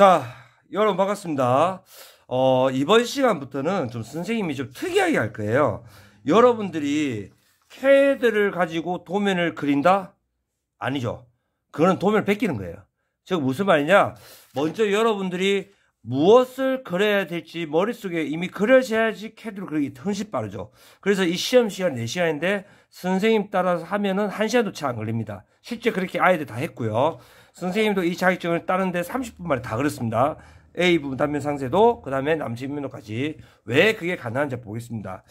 자, 여러분 반갑습니다. 어, 이번 시간부터는 좀 선생님이 좀 특이하게 할 거예요. 여러분들이 캐드를 가지고 도면을 그린다? 아니죠. 그거는 도면을 베끼는 거예요. 즉 무슨 말이냐? 먼저 여러분들이 무엇을 그려야 될지 머릿속에 이미 그려져야지 캐드를 그리기 훨씬 빠르죠. 그래서 이 시험 시간 4시간인데 선생님 따라서 하면은 1시간도 채안 걸립니다. 실제 그렇게 아이들 다 했고요. 선생님도 이 자격증을 따는데 30분 만에 다그렇습니다 A 부분 단면 상세도 그 다음에 남친 면도까지 왜 그게 가능한지 보겠습니다.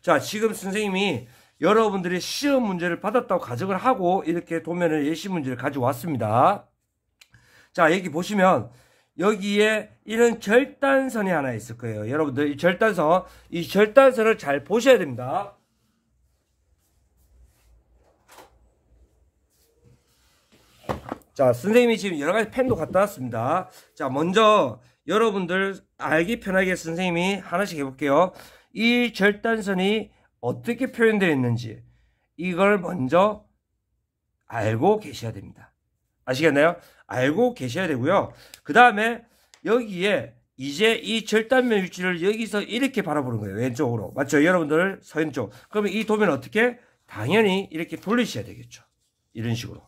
자 지금 선생님이 여러분들의 시험 문제를 받았다고 가정을 하고 이렇게 도면을 예시 문제를 가져왔습니다. 자 여기 보시면 여기에 이런 절단선이 하나 있을 거예요. 여러분들 이 절단선 이 절단선을 잘 보셔야 됩니다. 자, 선생님이 지금 여러 가지 펜도 갖다 놨습니다. 자, 먼저 여러분들 알기 편하게 선생님이 하나씩 해볼게요. 이 절단선이 어떻게 표현되어 있는지 이걸 먼저 알고 계셔야 됩니다. 아시겠나요? 알고 계셔야 되고요. 그 다음에 여기에 이제 이 절단면 위치를 여기서 이렇게 바라보는 거예요. 왼쪽으로. 맞죠? 여러분들 서왼쪽. 그러면 이 도면 어떻게? 당연히 이렇게 돌리셔야 되겠죠. 이런 식으로.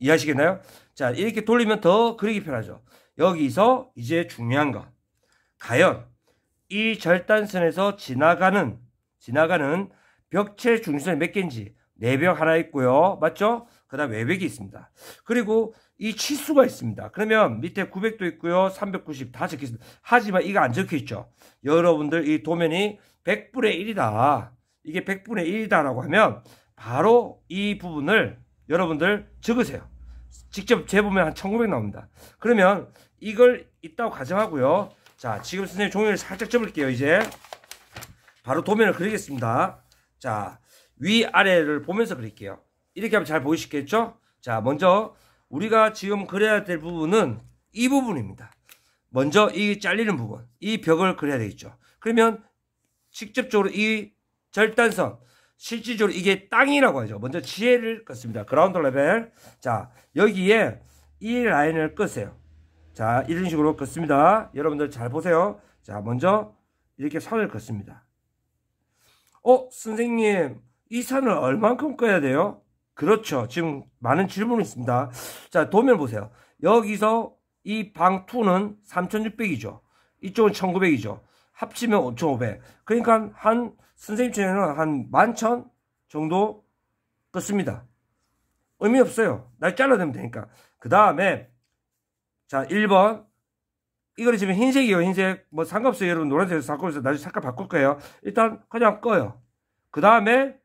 이해하시겠나요? 자, 이렇게 돌리면 더 그리기 편하죠. 여기서 이제 중요한 거. 과연 이 절단선에서 지나가는 지나가는 벽체 중심선이 몇 개인지 내벽 네 하나 있고요. 맞죠? 그 다음 외벽이 있습니다. 그리고 이 치수가 있습니다. 그러면 밑에 900도 있고요. 390 다 적혀있습니다. 하지만 이거 안 적혀있죠. 여러분들 이 도면이 100분의 1이다. 이게 100분의 1이다라고 하면 바로 이 부분을 여러분들 적으세요. 직접 재보면 한1900 나옵니다. 그러면 이걸 있다고 가정하고요. 자, 지금 선생님 종이를 살짝 접을게요, 이제. 바로 도면을 그리겠습니다. 자, 위아래를 보면서 그릴게요. 이렇게 하면 잘 보이시겠죠? 자, 먼저 우리가 지금 그려야 될 부분은 이 부분입니다. 먼저 이 잘리는 부분, 이 벽을 그려야 되겠죠. 그러면 직접적으로 이 절단선, 실질적으로 이게 땅이라고 하죠. 먼저 지혜를 껐습니다. 그라운드 레벨. 자, 여기에 이 라인을 끄세요. 자, 이런 식으로 껐습니다. 여러분들 잘 보세요. 자, 먼저 이렇게 선을 껐습니다. 어, 선생님, 이 선을 얼만큼 꺼야 돼요? 그렇죠. 지금 많은 질문이 있습니다. 자, 도면 보세요. 여기서 이 방 2는 3600이죠. 이쪽은 1900이죠. 합치면 5500. 그러니까 한 선생님 전에는 한 만천 정도 껐습니다. 의미 없어요. 날 잘라내면 되니까. 그 다음에 자 1번 이거 지금 흰색이에요. 흰색 뭐 상관없어요. 여러분 노란색에서 바꾸면서 나중에 색깔 바꿀 거예요. 일단 그냥 꺼요. 그 다음에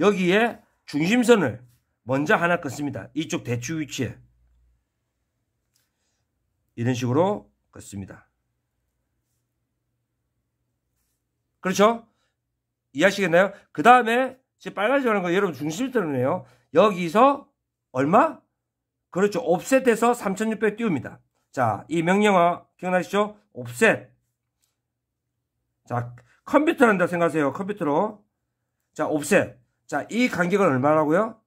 여기에 중심선을 먼저 하나 끊습니다. 이쪽 대추 위치에 이런 식으로 끊습니다. 그렇죠? 이해하시겠나요? 그 다음에 지금 빨간색으로 거 여러분 중심점이에요. 여기서 얼마? 그렇죠. 옵셋해서 3,600 띄웁니다. 자, 이 명령어 기억나시죠? 옵셋. 자, 컴퓨터 한다 생각하세요. 컴퓨터로. 자, 옵셋. 자, 이 간격은 얼마라고요?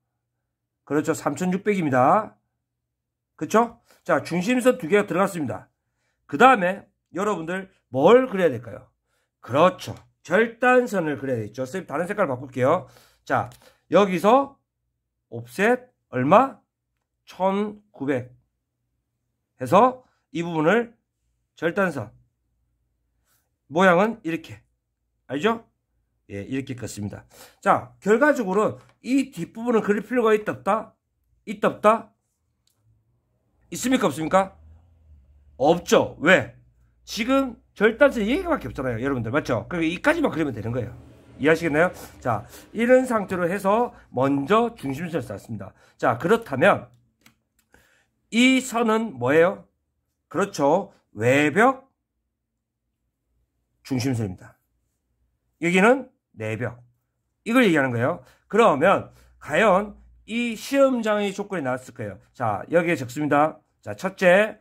그렇죠. 3,600입니다. 그렇죠? 자, 중심선 두 개가 들어갔습니다. 그 다음에 여러분들 뭘 그려야 될까요? 그렇죠. 절단선을 그려야 되죠. 선생님 다른 색깔 바꿀게요. 자 여기서 옵셋 얼마? 1900 해서 이 부분을 절단선 모양은 이렇게 알죠? 예 이렇게 껐습니다. 자 결과적으로 이뒷부분을 그릴 필요가 있다 없다? 있다 없다? 있습니까 없습니까? 없죠. 왜? 지금 절단서 얘기밖에 없잖아요. 여러분들 맞죠? 그러니까 이까지만 그리면 되는 거예요. 이해하시겠나요? 자, 이런 상태로 해서 먼저 중심선을 쌓습니다. 자, 그렇다면 이 선은 뭐예요? 그렇죠. 외벽 중심선입니다. 여기는 내벽. 이걸 얘기하는 거예요. 그러면 과연 이 시험장의 조건이 나왔을 거예요. 자, 여기에 적습니다. 자, 첫째,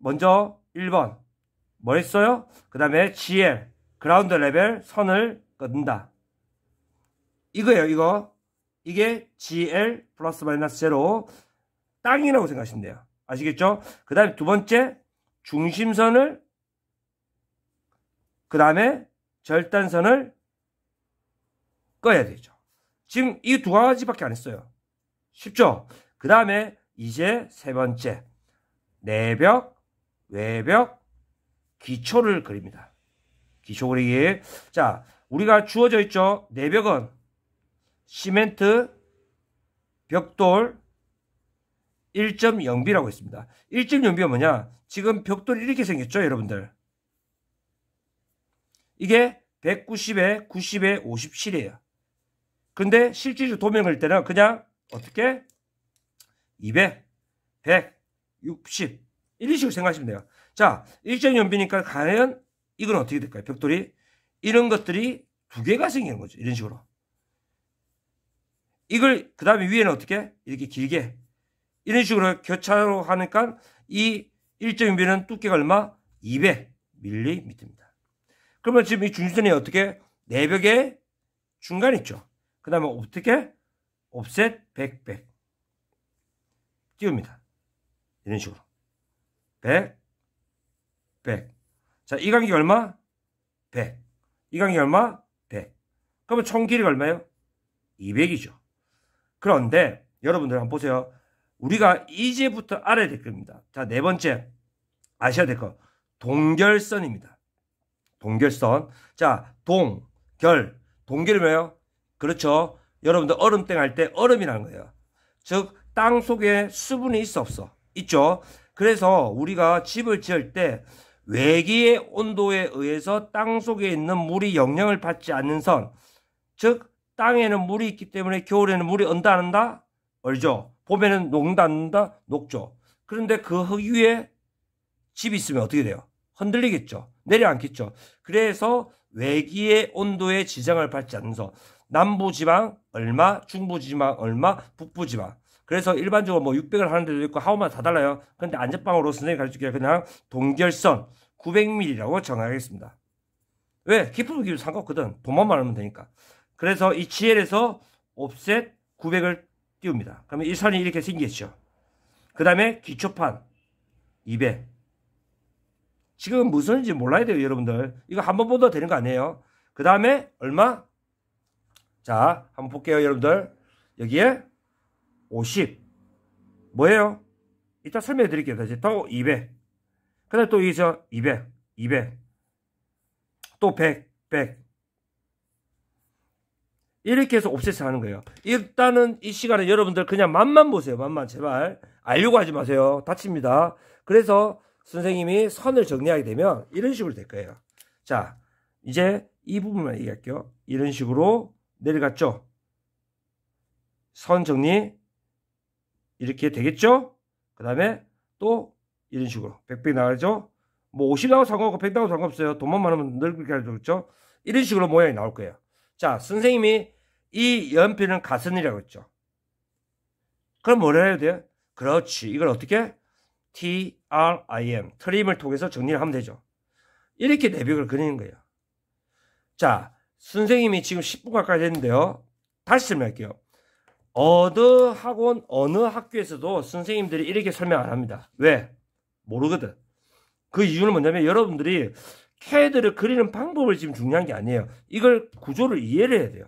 먼저 1번 뭐 했어요? 그 다음에 GL, 그라운드 레벨 선을 끊는다 이거예요, 이거. 이게 GL 플러스 마이너스 제로 땅이라고 생각하시면 돼요. 아시겠죠? 그 다음에 두 번째, 중심선을, 그 다음에 절단선을 꺼야 되죠. 지금 이 두 가지밖에 안 했어요. 쉽죠? 그 다음에 이제 세 번째, 내벽, 외벽, 기초를 그립니다. 기초 그리기. 자, 우리가 주어져 있죠. 내벽은 시멘트, 벽돌, 1.0B라고 있습니다 1.0B가 뭐냐? 지금 벽돌이 이렇게 생겼죠, 여러분들. 이게 190에 90에 57이에요. 근데 실질적으로 도면을 때는 그냥 어떻게 200, 1 60 이런 식으로 생각하시면 돼요. 자, 일정연비니까 과연 이건 어떻게 될까요? 벽돌이. 이런 것들이 두 개가 생기는 거죠. 이런 식으로. 이걸 그 다음에 위에는 어떻게? 이렇게 길게. 이런 식으로 교차로 하니까 이 일정연비는 두께가 얼마? 200mm입니다. 그러면 지금 이 중심선이 어떻게? 내벽의 네 중간 있죠. 그 다음에 어떻게? 옵셋 100, 100. 띄웁니다. 이런 식으로. 100, 100. 자, 이 간격이 얼마? 100. 이 간격이 얼마? 100. 그러면 총 길이가 얼마예요? 200이죠. 그런데 여러분들 한번 보세요. 우리가 이제부터 알아야 될 겁니다. 자, 네 번째. 아셔야 될 거. 동결선입니다. 동결선. 자, 동, 결. 동결이 뭐예요? 그렇죠. 여러분들 얼음땡 할 때 얼음이라는 거예요. 즉, 땅 속에 수분이 있어 없어. 있죠. 그래서 우리가 집을 지을 때 외기의 온도에 의해서 땅 속에 있는 물이 영향을 받지 않는 선, 즉 땅에는 물이 있기 때문에 겨울에는 물이 언다는다 얼죠. 봄에는 녹는다 녹죠. 그런데 그 흙 위에 집이 있으면 어떻게 돼요? 흔들리겠죠. 내려앉겠죠. 그래서 외기의 온도에 지장을 받지 않는 선, 남부지방 얼마, 중부지방 얼마, 북부지방 그래서 일반적으로 뭐 600을 하는 데도 있고 하우만 다 달라요. 근데 안전빵으로 선생님이 가르쳐줄게요. 그냥 동결선 900mm라고 정하겠습니다. 왜? 깊은 길도 상관없거든. 돈만 많으면 되니까. 그래서 이 GL에서 옵셋 900을 띄웁니다. 그러면 이 선이 이렇게 생기겠죠. 그 다음에 기초판 200. 지금 무슨 선인지 몰라야 돼요, 여러분들. 이거 한 번 보도 되는 거 아니에요. 그 다음에 얼마? 자, 한번 볼게요, 여러분들. 여기에 50 뭐예요? 이따 설명해 드릴게요 다시 또 200. 그 다음에 또 이저 200 200또100 100 이렇게 해서 옵셋을 하는 거예요. 일단은 이 시간에 여러분들 그냥 맛만 보세요. 맛만 제발 알려고 하지 마세요. 다칩니다. 그래서 선생님이 선을 정리하게 되면 이런 식으로 될 거예요. 자 이제 이 부분만 얘기할게요. 이런 식으로 내려갔죠. 선 정리 이렇게 되겠죠? 그 다음에 또 이런 식으로 100배 나가죠? 뭐50 나와도 상관없고 100 나와도 상관없어요. 돈만 많으면 늘 그렇게 해줬죠? 이런 식으로 모양이 나올 거예요. 자, 선생님이 이 연필은 가슴이라고 했죠. 그럼 뭐라 해야 돼요? 그렇지. 이걸 어떻게? TRIM, 트림을 통해서 정리를 하면 되죠. 이렇게 내벽을 그리는 거예요. 자, 선생님이 지금 10분 가까이 됐는데요. 다시 설명할게요. 어느 학원, 어느 학교에서도 선생님들이 이렇게 설명 안 합니다. 왜? 모르거든. 그 이유는 뭐냐면 여러분들이 캐드를 그리는 방법을 지금 중요한 게 아니에요. 이걸 구조를 이해를 해야 돼요.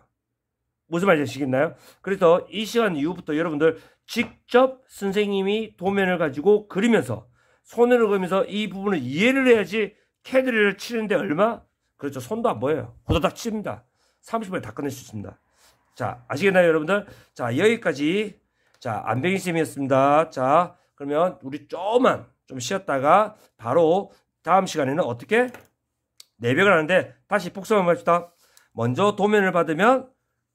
무슨 말인지 아시겠나요? 그래서 이 시간 이후부터 여러분들 직접 선생님이 도면을 가지고 그리면서 손으로 그리면서 이 부분을 이해를 해야지 캐드를 치는데 얼마? 그렇죠. 손도 안 보여요. 후다닥 칩니다. 30분에 다 끝낼 수 있습니다. 자, 아시겠나요, 여러분들? 자, 여기까지. 자, 안병희 쌤이었습니다. 자, 그러면 우리 조금만 좀 쉬었다가 바로 다음 시간에는 어떻게 내벽을 하는데 다시 복습을 합시다. 먼저 도면을 받으면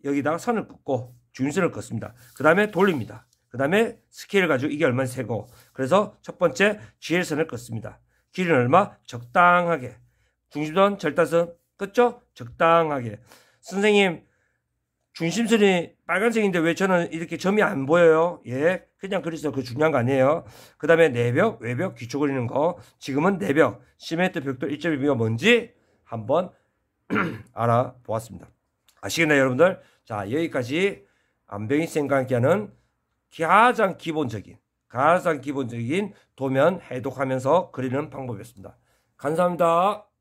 여기다가 선을 긋고 중심선을 긋습니다. 그 다음에 돌립니다. 그 다음에 스케일을 가지고 이게 얼마나 세고 그래서 첫 번째 GL선을 긋습니다. 길이는 얼마? 적당하게 중심선, 절단선 긋죠? 적당하게 선생님 중심선이 빨간색인데 왜 저는 이렇게 점이 안 보여요? 예, 그냥 그래서 그 중요한 거 아니에요. 그 다음에 내벽, 외벽 기초 그리는 거. 지금은 내벽, 시멘트 벽돌 1.2미가 뭔지 한번 알아보았습니다. 아시겠나요, 여러분들? 자, 여기까지 안병희 쌤과 함께하는 가장 기본적인, 가장 기본적인 도면 해독하면서 그리는 방법이었습니다. 감사합니다.